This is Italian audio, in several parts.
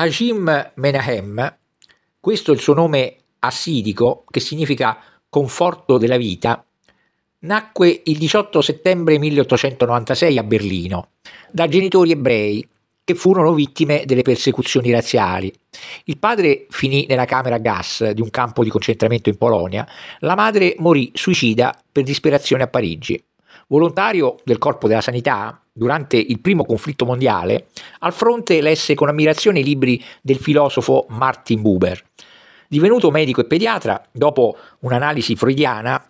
Hashim Menahem, questo è il suo nome assidico che significa conforto della vita, nacque il 18 settembre 1896 a Berlino da genitori ebrei che furono vittime delle persecuzioni razziali. Il padre finì nella camera a gas di un campo di concentramento in Polonia, la madre morì suicida per disperazione a Parigi. Volontario del corpo della sanità, durante il primo conflitto mondiale, al fronte lesse con ammirazione i libri del filosofo Martin Buber. Divenuto medico e pediatra, dopo un'analisi freudiana,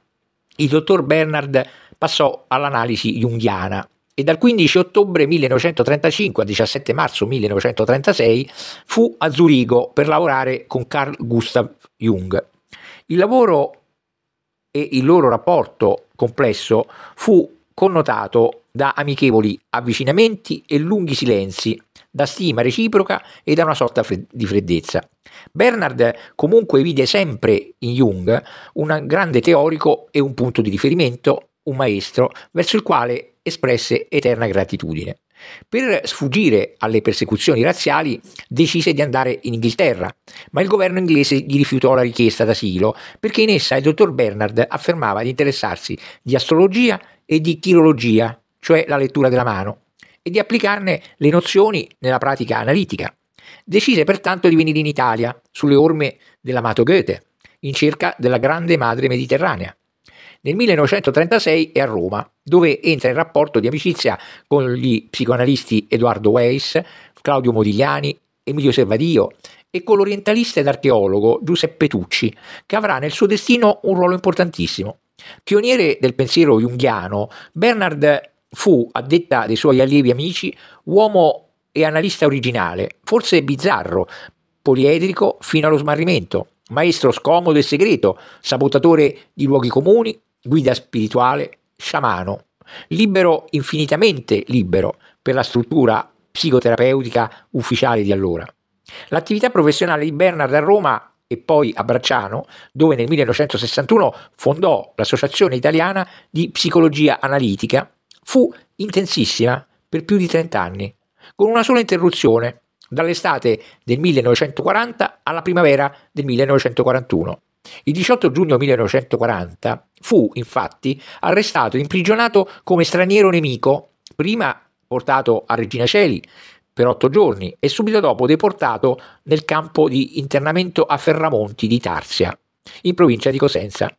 il dottor Bernard passò all'analisi junghiana e dal 15 ottobre 1935 al 17 marzo 1936 fu a Zurigo per lavorare con Carl Gustav Jung. Il lavoro e il loro rapporto complesso fu connotato da amichevoli avvicinamenti e lunghi silenzi, da stima reciproca e da una sorta di freddezza. Bernard comunque vide sempre in Jung un grande teorico e un punto di riferimento, un maestro verso il quale espresse eterna gratitudine. Per sfuggire alle persecuzioni razziali decise di andare in Inghilterra, ma il governo inglese gli rifiutò la richiesta d'asilo perché in essa il dottor Bernard affermava di interessarsi di astrologia e di chirologia, cioè la lettura della mano, e di applicarne le nozioni nella pratica analitica. Decise pertanto di venire in Italia, sulle orme dell'amato Goethe, in cerca della grande madre mediterranea. Nel 1936 è a Roma, dove entra in rapporto di amicizia con gli psicoanalisti Edoardo Weiss, Claudio Modigliani, Emilio Servadio e con l'orientalista ed archeologo Giuseppe Tucci, che avrà nel suo destino un ruolo importantissimo. Pioniere del pensiero junghiano, Bernard fu, a detta dei suoi allievi amici, uomo e analista originale, forse bizzarro, poliedrico fino allo smarrimento, maestro scomodo e segreto, sabotatore di luoghi comuni, guida spirituale, sciamano, libero infinitamente libero per la struttura psicoterapeutica ufficiale di allora. L'attività professionale di Bernard a Roma e poi a Bracciano, dove nel 1961 fondò l'Associazione Italiana di Psicologia Analitica fu intensissima per più di 30 anni, con una sola interruzione, dall'estate del 1940 alla primavera del 1941. Il 18 giugno 1940 fu infatti arrestato e imprigionato come straniero nemico, prima portato a Regina Celi per otto giorni e subito dopo deportato nel campo di internamento a Ferramonti di Tarsia, in provincia di Cosenza.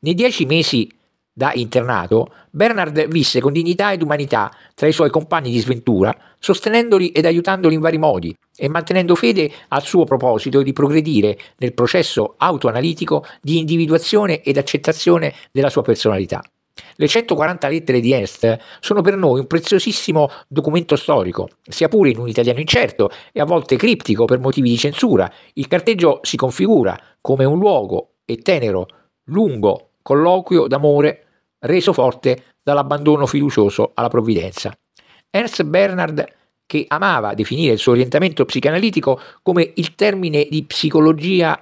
Nei dieci mesi da internato, Bernard visse con dignità ed umanità tra i suoi compagni di sventura, sostenendoli ed aiutandoli in vari modi e mantenendo fede al suo proposito di progredire nel processo autoanalitico di individuazione ed accettazione della sua personalità. Le 140 lettere di Est sono per noi un preziosissimo documento storico, sia pure in un italiano incerto e a volte criptico per motivi di censura. Il carteggio si configura come un luogo e tenero, lungo colloquio d'amore reso forte dall'abbandono fiducioso alla provvidenza. Ernst Bernard, che amava definire il suo orientamento psicanalitico come il termine di psicologia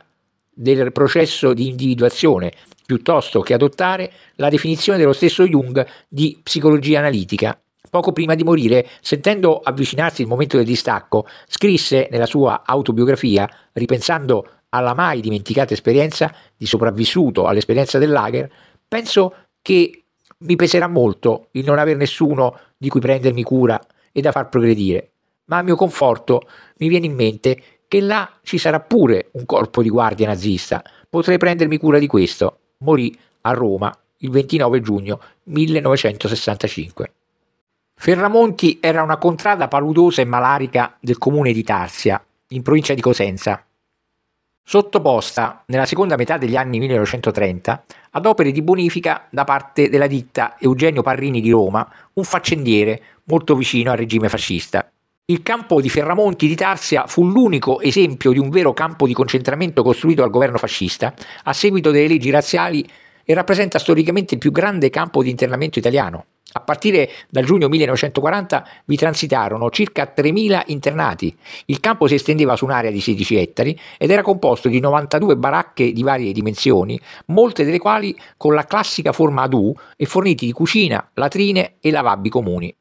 del processo di individuazione, piuttosto che adottare la definizione dello stesso Jung di psicologia analitica. Poco prima di morire, sentendo avvicinarsi il momento del distacco, scrisse nella sua autobiografia, ripensando alla mai dimenticata esperienza di sopravvissuto all'esperienza del lager, penso che mi peserà molto il non aver nessuno di cui prendermi cura e da far progredire, ma a mio conforto mi viene in mente che là ci sarà pure un corpo di guardia nazista, potrei prendermi cura di questo. Morì a Roma il 29 giugno 1965. Ferramonti era una contrada paludosa e malarica del comune di Tarsia, in provincia di Cosenza, sottoposta nella seconda metà degli anni 1930 ad opere di bonifica da parte della ditta Eugenio Parrini di Roma, un faccendiere molto vicino al regime fascista. Il campo di Ferramonti di Tarsia fu l'unico esempio di un vero campo di concentramento costruito dal governo fascista a seguito delle leggi razziali e rappresenta storicamente il più grande campo di internamento italiano. A partire dal giugno 1940 vi transitarono circa 3.000 internati. Il campo si estendeva su un'area di 16 ettari ed era composto di 92 baracche di varie dimensioni, molte delle quali con la classica forma ad U e forniti di cucina, latrine e lavabi comuni.